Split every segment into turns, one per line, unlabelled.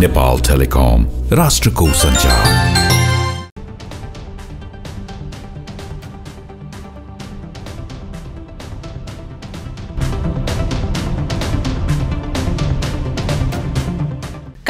Nepal telecom राष्ट्र को संचार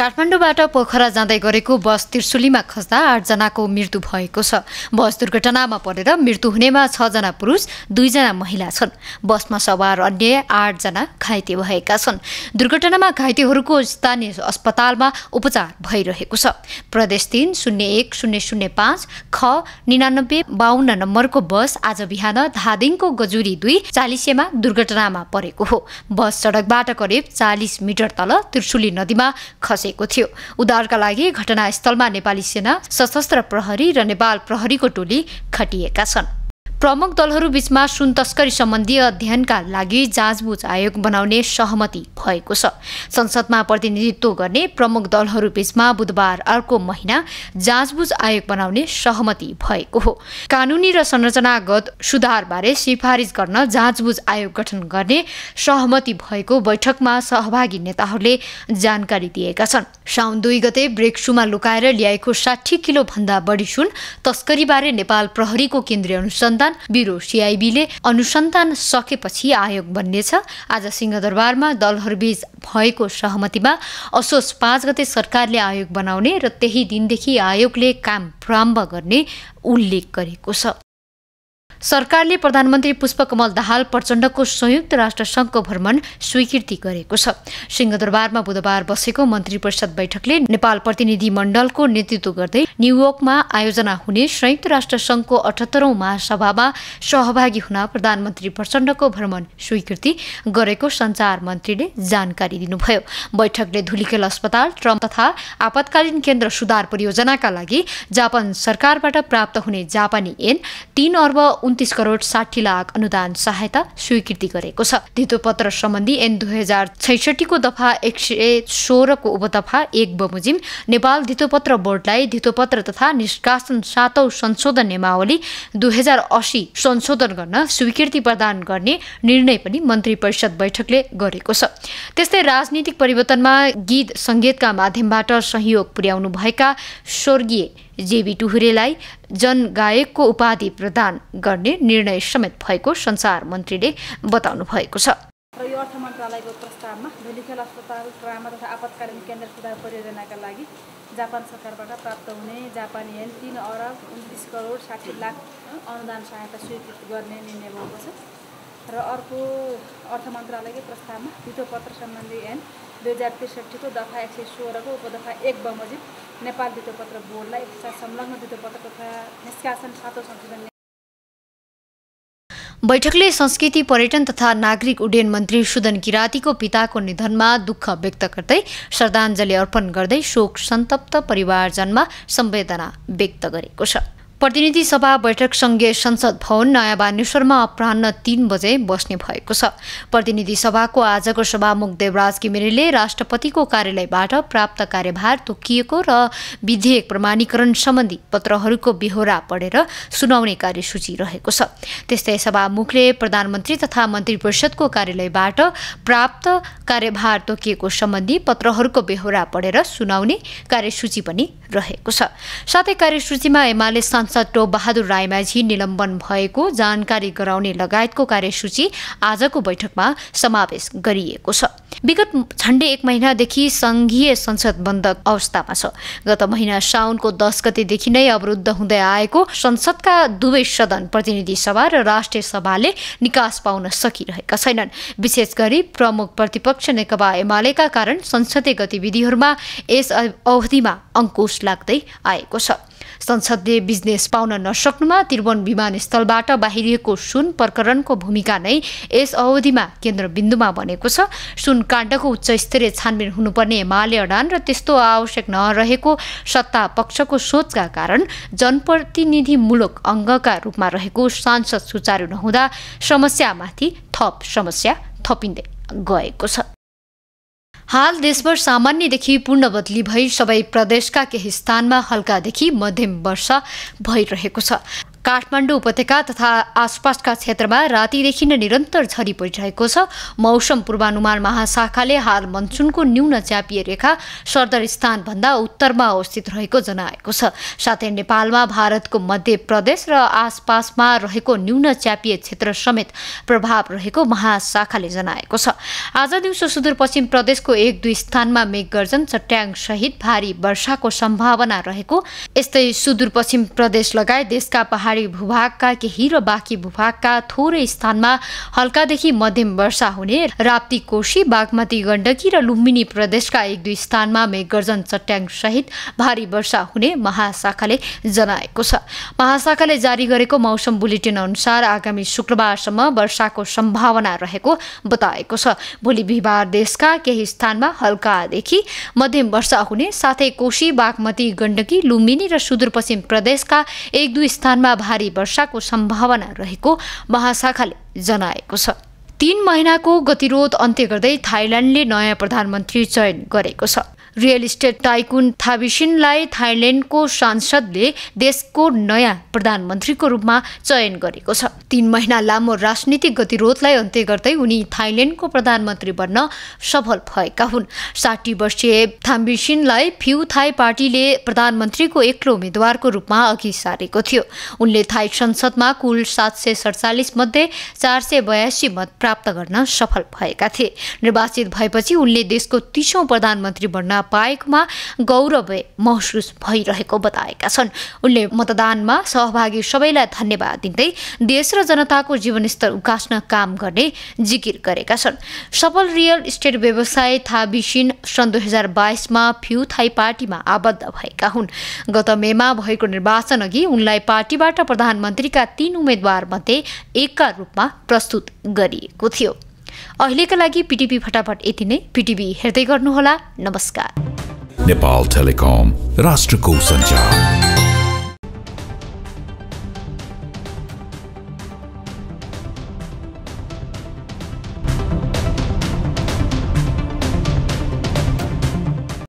काठमाडौँबाट पोखरा जाँदै गरेको बस त्रिशुलीमा खस्दा आठजनाको मृत्यु भएको छ बस दुर्घटनामा परेर मृत्यु हुनेमा छजना पुरुष दुईजना महिला छन् बसमा सवार अन्य आठजना घाइते भएका छन् दुर्घटनामा घाइतेहरूको स्थानीय अस्पतालमा उपचार भइरहेको छ प्रदेश तिन शून्य एक शून्य शून्य पाँच ख निनानब्बे बाहन्न नम्बरको बस आज बिहान धादिङको गजुरी दुई चालिसेमा दुर्घटनामा परेको हो बस सडकबाट करिब चालिस मिटर तल त्रिशुली नदीमा खसे थियो उद्धारका लागि घटनास्थलमा नेपाली सेना सशस्त्र प्रहरी र नेपाल प्रहरीको टोली खटिएका छन् प्रमुख दलहरू बीचमा सुन तस्करी सम्बन्धी अध्ययनका लागि जाँचबुझ आयोग बनाउने सहमति भएको छ संसदमा प्रतिनिधित्व गर्ने प्रमुख दलहरू बीचमा बुधबार अर्को महिना जाँचबुझ आयोग बनाउने सहमति भएको हो कानुनी र संरचनागत सुधारबारे सिफारिस गर्न जाँचबुझ आयोग गठन गर्ने सहमति भएको बैठकमा सहभागी नेताहरूले जानकारी दिएका छन् साउन दुई गते ब्रेक्सुमा लुकाएर ल्याएको साठी किलोभन्दा बढी सुन तस्करीबारे नेपाल प्रहरीको केन्द्रीय अनुसन्धान अनुसन्धान ब्युरो सिआइबीले अनुसन्धान सकेपछि आयोग बन्नेछ आज सिंहदरबारमा दलहरूबीच भएको सहमतिमा असोज पाँच गते सरकारले आयोग बनाउने र त्यही दिनदेखि आयोगले काम प्रारम्भ गर्ने उल्लेख गरेको छ सरकारले प्रधानमन्त्री पुष्पकमल दाहाल प्रचण्डको संयुक्त राष्ट्र संघको भ्रमण स्वीकृति गरेको छ सिंहदरबारमा बुधबार बसेको मन्त्री परिषद बैठकले नेपाल प्रतिनिधि मण्डलको नेतृत्व गर्दै न्युयोर्कमा आयोजना हुने संयुक्त राष्ट्र संघको अठहत्तरौं महासभामा सहभागी हुन प्रधानमन्त्री प्रचण्डको भ्रमण स्वीकृति गरेको संचार मन्त्रीले जानकारी दिनुभयो बैठकले धुलिखेल अस्पताल ट्रम्प तथा आपतकालीन केन्द्र सुधार परियोजनाका लागि जापान सरकारबाट प्राप्त हुने जापानी एन तीन अर्ब उन्तिस करोड साठी लाख अनुदान सहायता स्वीकृति गरेको छ धितोपत्र सम्बन्धी एन दुई हजार छैसठीको दफा एक सय सोह्रको उपदफा एक बमोजिम नेपाल धितोपत्र बोर्डलाई धितोपत्र तथा निष्कासन सातौ संशोधन नियमावली दुई हजार असी संशोधन गर्न स्वीकृति प्रदान गर्ने निर्णय पनि मन्त्री परिषद बैठकले गरेको छ त्यस्तै राजनीतिक परिवर्तनमा गीत सङ्गीतका माध्यमबाट सहयोग पुर्याउनु भएका स्वर्गीय जेबी टुहुरेलाई जनगायकको उपाधि प्रदान गर्ने निर्णय समेत भएको सञ्चार मन्त्रीले बताउनु भएको छ र यो अर्थ मन्त्रालयको प्रस्तावमा धुलिखेल अस्पताल ट्रामा तथा आपतकालीन केन्द्र सुधार परियोजनाका लागि जापान सरकारबाट प्राप्त हुने जापानी एन तिन अरब उन्तिस करोड साठी लाख अनुदान सहायता स्वीकृत गर्ने निर्णय भएको छ र अर्को अर्थ मन्त्रालयकै प्रस्तावमा पत्र सम्बन्धी एन दुई हजार त्रिसठीको दफा एक सय सोह्रको उपदफा एक बमोजिम नेपाल पत्र बोर्डलाई एकसाथ संलग्न वित्तपत्र तथा निष्कासन सातौँ संशोधन बैठकले संस्कृति पर्यटन तथा नागरिक उड्डयन मन्त्री सुदन किरातीको पिताको निधनमा दुःख व्यक्त गर्दै श्रद्धाञ्जली अर्पण गर्दै शोक सन्तप्त परिवारजनमा संवेदना व्यक्त गरेको छ प्रतिनिधि सभा बैठक सँगै संसद भवन नयाँ बानेश्वरमा अपराह तीन बजे बस्ने भएको छ प्रतिनिधि सभाको आजको सभामुख देवराज घिमिरेले राष्ट्रपतिको कार्यालयबाट प्राप्त कार्यभार तोकिएको र विधेयक प्रमाणीकरण सम्बन्धी पत्रहरूको बेहोरा पढेर सुनाउने कार्यसूची रहेको छ त्यस्तै सभामुखले प्रधानमन्त्री तथा मन्त्री परिषदको कार्यालयबाट प्राप्त कार्यभार तोकिएको सम्बन्धी पत्रहरूको बेहोरा पढेर सुनाउने कार्यसूची पनि रहेको छ साथै कार्यसूचीमा एमाले सांसद सत्रो बहादुर राईमाझी निलम्बन भएको जानकारी गराउने लगायतको कार्यसूची आजको बैठकमा समावेश गरिएको छ विगत झन्डै एक महिनादेखि सङ्घीय संसद बन्द अवस्थामा छ गत महिना साउनको दस गतेदेखि नै अवरुद्ध हुँदै आएको संसदका दुवै सदन प्रतिनिधि सभा र राष्ट्रिय सभाले निकास पाउन सकिरहेका छैनन् विशेष गरी प्रमुख प्रतिपक्ष नेकपा एमालेका कारण संसदीय गतिविधिहरूमा यस अवधिमा अङ्कुश लाग्दै आएको छ संसदले बिजनेस पाउन नसक्नुमा त्रिभुवन विमानस्थलबाट बाहिरिएको सुन प्रकरणको भूमिका नै यस अवधिमा केन्द्रबिन्दुमा बनेको छ सुन काण्डको उच्च स्तरीय छानबिन हुनुपर्ने माले अडान र त्यस्तो आवश्यक नरहेको सत्ता पक्षको सोचका कारण जनप्रतिनिधिमूलक अङ्गका रूपमा रहेको सांसद सुचारू नहुँदा समस्यामाथि थप समस्या थपिँदै गएको छ हाल देशभर सामान्यदेखि पूर्ण बदली भई सबै प्रदेशका केही स्थानमा हल्कादेखि मध्यम वर्षा भइरहेको छ काठमाडौँ उपत्यका तथा आसपासका क्षेत्रमा रातिदेखि नै निरन्तर झरी परिरहेको छ मौसम पूर्वानुमान महाशाखाले हाल मनसुनको न्यून च्यापीय रेखा सर्दर स्थानभन्दा उत्तरमा अवस्थित रहेको जनाएको छ साथै नेपालमा भारतको मध्य प्रदेश र आसपासमा रहेको न्यून च्यापीय क्षेत्र समेत प्रभाव रहेको महाशाखाले जनाएको छ आज दिउँसो सुदूरपश्चिम प्रदेशको एक दुई स्थानमा मेघगर्जन सहित भारी वर्षाको सम्भावना रहेको यस्तै सुदूरपश्चिम प्रदेश लगायत देशका पहाडी पहाडी भूभागका केही र बाँकी भूभागका थोरै स्थानमा हल्कादेखि मध्यम वर्षा हुने राप्ती कोशी बागमती गण्डकी र लुम्बिनी प्रदेशका एक दुई स्थानमा मेघगर्जन सहित भारी वर्षा हुने महाशाखाले जनाएको छ महाशाखाले जारी गरेको मौसम बुलेटिन अनुसार आगामी शुक्रबारसम्म वर्षाको सम्भावना रहेको बताएको छ भोलि बिहिबार देशका केही स्थानमा हल्कादेखि मध्यम वर्षा हुने साथै कोशी बागमती गण्डकी लुम्बिनी र सुदूरपश्चिम प्रदेशका एक दुई स्थानमा भारी वर्षाको सम्भावना रहेको महाशाखाले जनाएको छ तीन महिनाको गतिरोध अन्त्य गर्दै थाइल्यान्डले नयाँ प्रधानमन्त्री चयन गरेको छ रियल इस्टेट टाइकुन थाबिसिनलाई थाइल्यान्डको सांसदले देशको नयाँ प्रधानमन्त्रीको रूपमा चयन गरेको छ तीन महिना लामो राजनीतिक गतिरोधलाई अन्त्य गर्दै उनी थाइल्यान्डको प्रधानमन्त्री बन्न सफल भएका हुन् साठी वर्षीय थाम्बिसिनलाई फ्यु थाई पार्टीले प्रधानमन्त्रीको एक्लो उम्मेद्वारको रूपमा अघि सारेको थियो उनले थाई संसदमा कुल सात सय सडचालिस मध्ये चार सय बयासी मत प्राप्त गर्न सफल भएका थिए निर्वाचित भएपछि उनले देशको तिसौँ प्रधानमन्त्री बन्न मतदाता पाएकोमा गौरव महसुस भइरहेको बताएका छन् उनले मतदानमा सहभागी सबैलाई धन्यवाद दिँदै देश र जनताको जीवनस्तर उकास्न काम गर्ने जिकिर गरेका छन् सफल रियल इस्टेट व्यवसाय थाबिसिन सन् दुई हजार बाइसमा फ्यु थाई पार्टीमा आबद्ध भएका हुन् गत मेमा भएको निर्वाचन अघि उनलाई पार्टीबाट प्रधानमन्त्रीका तीन मध्ये एकका रूपमा प्रस्तुत गरिएको थियो अहिलेका लागि पिटिभी फटाफट यति नै पिटिभी हेर्दै गर्नुहोला नमस्कार नेपाल टेलिकम राष्ट्रको सञ्चार